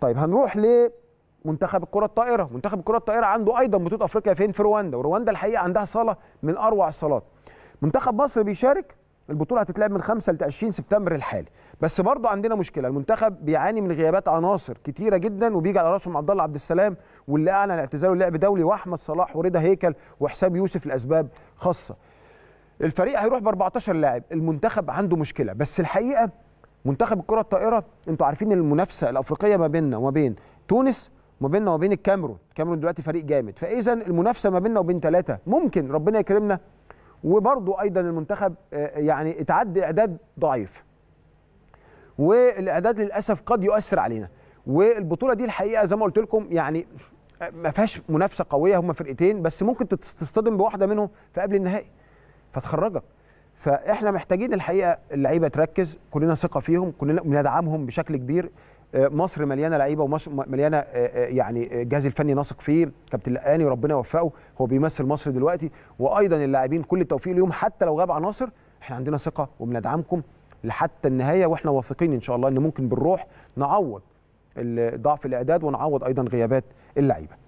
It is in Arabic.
طيب هنروح لمنتخب الكره الطائره منتخب الكره الطائره عنده ايضا بطوله افريقيا فين في رواندا ورواندا الحقيقه عندها صاله من اروع الصالات منتخب مصر بيشارك البطوله هتتلعب من 5 ل 20 سبتمبر الحالي بس برضه عندنا مشكله المنتخب بيعاني من غيابات عناصر كتيره جدا وبيجي على راسهم عبد الله عبد السلام واللي اعلن اعتزاله لعب دولي واحمد صلاح ورضا هيكل وحساب يوسف لاسباب خاصه الفريق هيروح ب 14 لاعب المنتخب عنده مشكله بس الحقيقه منتخب الكره الطائره انتوا عارفين المنافسه الافريقيه ما بيننا وما بين تونس ما بيننا وما بين الكاميرون الكاميرون دلوقتي فريق جامد فاذا المنافسه ما بيننا وبين ثلاثه ممكن ربنا يكرمنا وبرده ايضا المنتخب آه، يعني اتعدى اعداد ضعيف والاعداد للاسف قد يؤثر علينا والبطوله دي الحقيقه زي ما قلت لكم يعني آه، ما فيهاش منافسه قويه هما فرقتين بس ممكن تصطدم بواحده منهم في قبل النهائي فتخرجك فاحنا محتاجين الحقيقه اللعيبه تركز كلنا ثقه فيهم كلنا بندعمهم بشكل كبير آه، مصر مليانه لعيبه ومصر مليانه آه، آه، يعني الجهاز الفني نثق فيه كابتن لقاني ربنا يوفقه هو بيمثل مصر دلوقتي وايضا اللاعبين كل التوفيق ليهم حتى لو غاب عناصر احنا عندنا ثقه وبندعمكم لحتى النهايه واحنا واثقين ان شاء الله ان ممكن بالروح نعوض ضعف الاعداد ونعوض ايضا غيابات اللعيبه